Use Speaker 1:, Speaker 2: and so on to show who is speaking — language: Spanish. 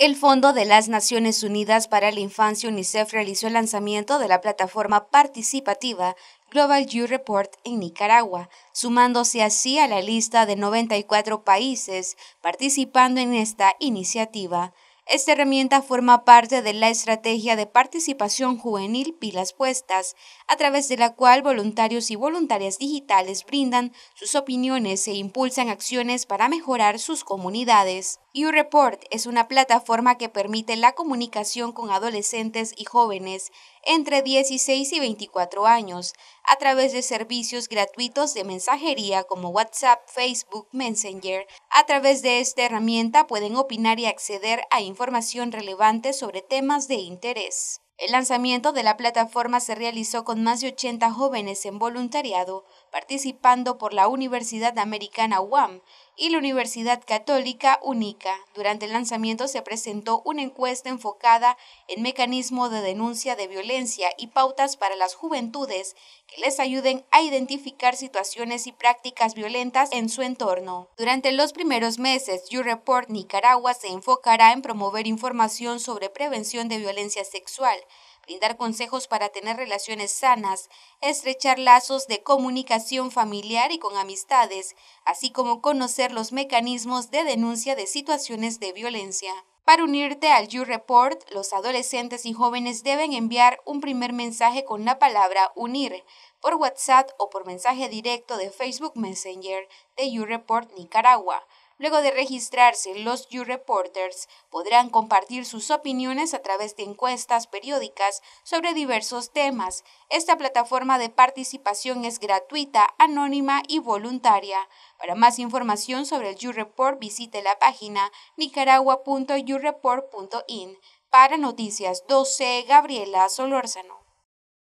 Speaker 1: El Fondo de las Naciones Unidas para la Infancia UNICEF realizó el lanzamiento de la plataforma participativa Global Youth Report en Nicaragua, sumándose así a la lista de 94 países participando en esta iniciativa. Esta herramienta forma parte de la estrategia de participación juvenil Pilas Puestas, a través de la cual voluntarios y voluntarias digitales brindan sus opiniones e impulsan acciones para mejorar sus comunidades. UReport es una plataforma que permite la comunicación con adolescentes y jóvenes entre 16 y 24 años, a través de servicios gratuitos de mensajería como WhatsApp, Facebook, Messenger. A través de esta herramienta pueden opinar y acceder a información relevante sobre temas de interés. El lanzamiento de la plataforma se realizó con más de 80 jóvenes en voluntariado, participando por la Universidad Americana UAM y la Universidad Católica UNICA. Durante el lanzamiento se presentó una encuesta enfocada en mecanismo de denuncia de violencia y pautas para las juventudes que les ayuden a identificar situaciones y prácticas violentas en su entorno. Durante los primeros meses, Your Report Nicaragua se enfocará en promover información sobre prevención de violencia sexual brindar consejos para tener relaciones sanas, estrechar lazos de comunicación familiar y con amistades, así como conocer los mecanismos de denuncia de situaciones de violencia. Para unirte al You Report, los adolescentes y jóvenes deben enviar un primer mensaje con la palabra unir por WhatsApp o por mensaje directo de Facebook Messenger de You Report Nicaragua Luego de registrarse, los You Reporters podrán compartir sus opiniones a través de encuestas periódicas sobre diversos temas. Esta plataforma de participación es gratuita, anónima y voluntaria. Para más información sobre el You Report, visite la página nicaragua.youreport.in. Para Noticias 12, Gabriela Solórzano.